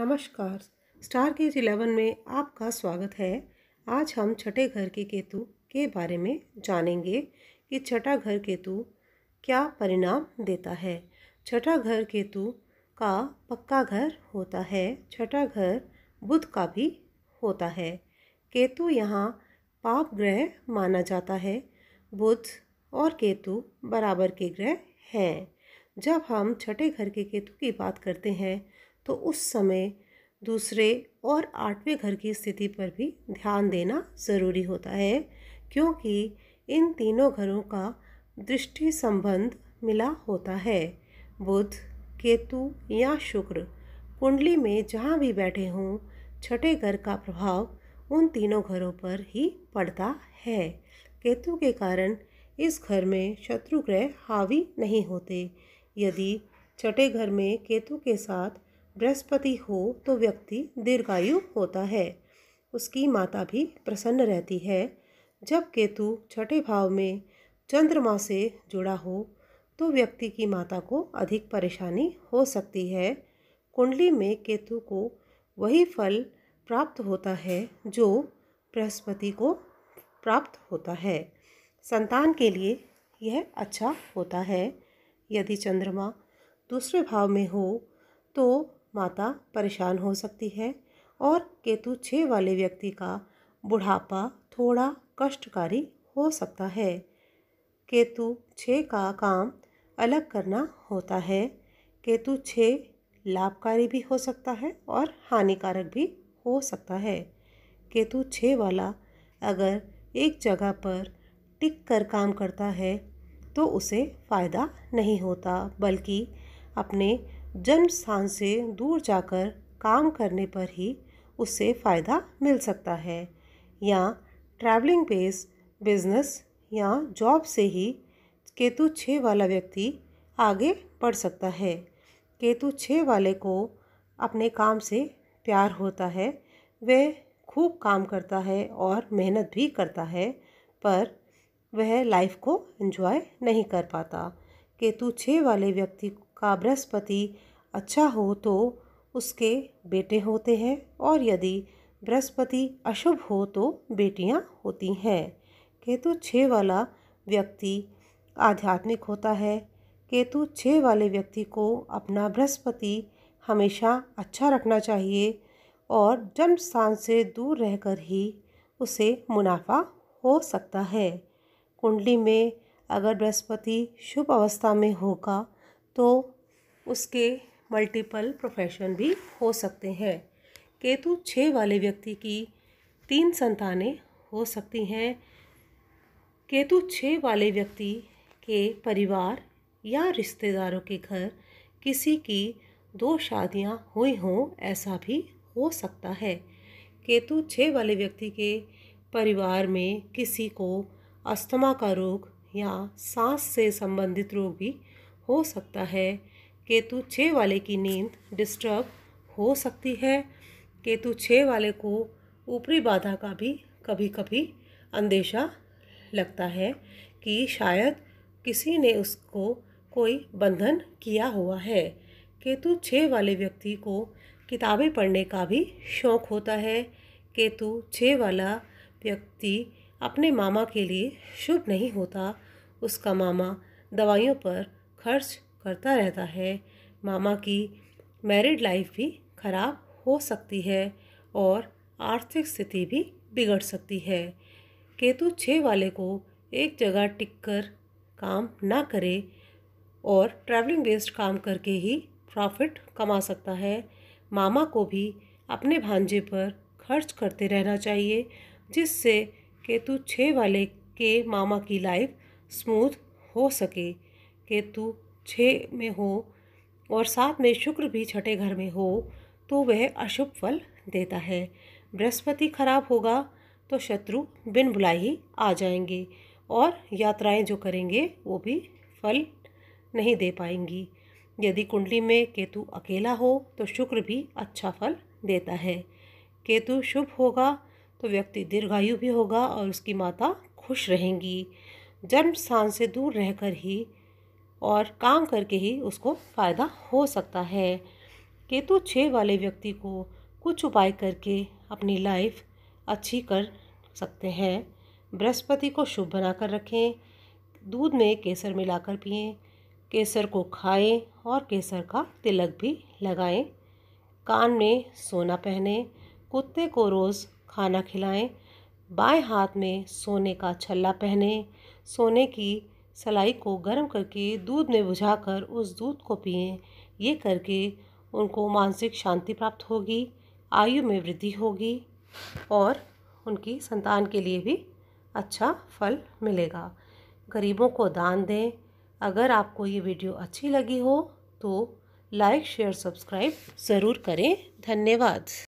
नमस्कार star cage eleven में आपका स्वागत है आज हम छठे घर के केतु के बारे में जानेंगे कि छठा घर केतु क्या परिणाम देता है छठा घर केतु का पक्का घर होता है छठा घर बुध का भी होता है केतु यहाँ पाप ग्रह माना जाता है बुध और केतु बराबर के ग्रह हैं जब हम छठे घर के केतु की बात करते हैं तो उस समय दूसरे और आठवें घर की स्थिति पर भी ध्यान देना ज़रूरी होता है क्योंकि इन तीनों घरों का दृष्टि संबंध मिला होता है बुध केतु या शुक्र कुंडली में जहाँ भी बैठे हों छठे घर का प्रभाव उन तीनों घरों पर ही पड़ता है केतु के कारण इस घर में शत्रु ग्रह हावी नहीं होते यदि छठे घर में केतु के साथ बृहस्पति हो तो व्यक्ति दीर्घायु होता है उसकी माता भी प्रसन्न रहती है जब केतु छठे भाव में चंद्रमा से जुड़ा हो तो व्यक्ति की माता को अधिक परेशानी हो सकती है कुंडली में केतु को वही फल प्राप्त होता है जो बृहस्पति को प्राप्त होता है संतान के लिए यह अच्छा होता है यदि चंद्रमा दूसरे भाव में हो तो माता परेशान हो सकती है और केतु छः वाले व्यक्ति का बुढ़ापा थोड़ा कष्टकारी हो सकता है केतु छः का काम अलग करना होता है केतु छः लाभकारी भी हो सकता है और हानिकारक भी हो सकता है केतु छः वाला अगर एक जगह पर टिक कर काम करता है तो उसे फ़ायदा नहीं होता बल्कि अपने जन्म स्थान से दूर जाकर काम करने पर ही उससे फ़ायदा मिल सकता है या ट्रैवलिंग बेस बिजनेस या जॉब से ही केतु छः वाला व्यक्ति आगे बढ़ सकता है केतु छः वाले को अपने काम से प्यार होता है वह खूब काम करता है और मेहनत भी करता है पर वह लाइफ को एंजॉय नहीं कर पाता केतु छः वाले व्यक्ति का बृहस्पति अच्छा हो तो उसके बेटे होते हैं और यदि बृहस्पति अशुभ हो तो बेटियां होती हैं केतु छः वाला व्यक्ति आध्यात्मिक होता है केतु छः वाले व्यक्ति को अपना बृहस्पति हमेशा अच्छा रखना चाहिए और जन्म स्थान से दूर रहकर ही उसे मुनाफा हो सकता है कुंडली में अगर बृहस्पति शुभ अवस्था में होगा तो उसके मल्टीपल प्रोफेशन भी हो सकते हैं केतु छः वाले व्यक्ति की तीन संतानें हो सकती हैं केतु छः वाले व्यक्ति के परिवार या रिश्तेदारों के घर किसी की दो शादियां हुई हों ऐसा भी हो सकता है केतु छः वाले व्यक्ति के परिवार में किसी को अस्थमा का रोग या सांस से संबंधित रोग भी हो सकता है केतु छः वाले की नींद डिस्टर्ब हो सकती है केतु छः वाले को ऊपरी बाधा का भी कभी कभी अंदेशा लगता है कि शायद किसी ने उसको कोई बंधन किया हुआ है केतु छः वाले व्यक्ति को किताबें पढ़ने का भी शौक़ होता है केतु छः वाला व्यक्ति अपने मामा के लिए शुभ नहीं होता उसका मामा दवाइयों पर खर्च करता रहता है मामा की मैरिड लाइफ भी खराब हो सकती है और आर्थिक स्थिति भी बिगड़ सकती है केतु छः वाले को एक जगह टिक कर काम ना करे और ट्रैवलिंग बेस्ड काम करके ही प्रॉफिट कमा सकता है मामा को भी अपने भांजे पर खर्च करते रहना चाहिए जिससे केतु छः वाले के मामा की लाइफ स्मूथ हो सके केतु छः में हो और साथ में शुक्र भी छठे घर में हो तो वह अशुभ फल देता है बृहस्पति खराब होगा तो शत्रु बिन बुलाई ही आ जाएंगे और यात्राएं जो करेंगे वो भी फल नहीं दे पाएंगी यदि कुंडली में केतु अकेला हो तो शुक्र भी अच्छा फल देता है केतु शुभ होगा तो व्यक्ति दीर्घायु भी होगा और उसकी माता खुश रहेंगी जन्म स्थान से दूर रहकर ही और काम करके ही उसको फ़ायदा हो सकता है केतु छः वाले व्यक्ति को कुछ उपाय करके अपनी लाइफ अच्छी कर सकते हैं बृहस्पति को शुभ बनाकर रखें दूध में केसर मिलाकर पिए केसर को खाएं और केसर का तिलक भी लगाएं कान में सोना पहने कुत्ते को रोज़ खाना खिलाएं बाएं हाथ में सोने का छल्ला पहने सोने की सलाई को गर्म करके दूध में बुझाकर उस दूध को पिएं ये करके उनको मानसिक शांति प्राप्त होगी आयु में वृद्धि होगी और उनकी संतान के लिए भी अच्छा फल मिलेगा गरीबों को दान दें अगर आपको ये वीडियो अच्छी लगी हो तो लाइक शेयर सब्सक्राइब ज़रूर करें धन्यवाद